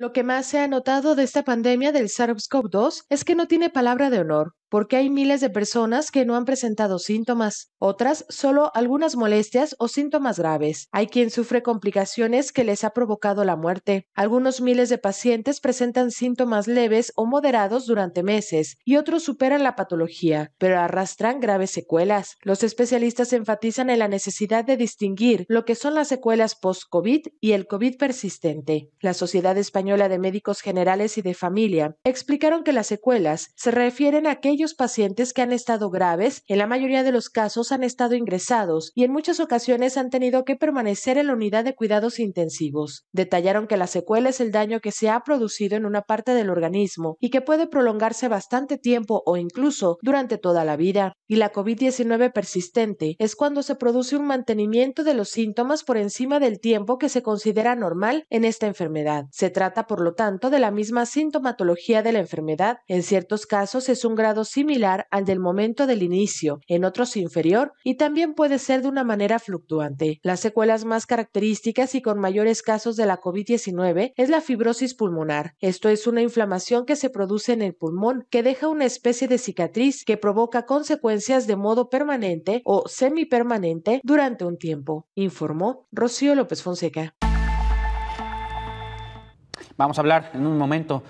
Lo que más se ha notado de esta pandemia del SARS-CoV-2 es que no tiene palabra de honor porque hay miles de personas que no han presentado síntomas, otras solo algunas molestias o síntomas graves. Hay quien sufre complicaciones que les ha provocado la muerte. Algunos miles de pacientes presentan síntomas leves o moderados durante meses y otros superan la patología, pero arrastran graves secuelas. Los especialistas enfatizan en la necesidad de distinguir lo que son las secuelas post-COVID y el COVID persistente. La Sociedad Española de Médicos Generales y de Familia explicaron que las secuelas se refieren a aquellas pacientes que han estado graves, en la mayoría de los casos han estado ingresados y en muchas ocasiones han tenido que permanecer en la unidad de cuidados intensivos. Detallaron que la secuela es el daño que se ha producido en una parte del organismo y que puede prolongarse bastante tiempo o incluso durante toda la vida. Y la COVID-19 persistente es cuando se produce un mantenimiento de los síntomas por encima del tiempo que se considera normal en esta enfermedad. Se trata, por lo tanto, de la misma sintomatología de la enfermedad. En ciertos casos es un grado similar al del momento del inicio, en otros inferior y también puede ser de una manera fluctuante. Las secuelas más características y con mayores casos de la COVID-19 es la fibrosis pulmonar. Esto es una inflamación que se produce en el pulmón que deja una especie de cicatriz que provoca consecuencias de modo permanente o semipermanente durante un tiempo, informó Rocío López Fonseca. Vamos a hablar en un momento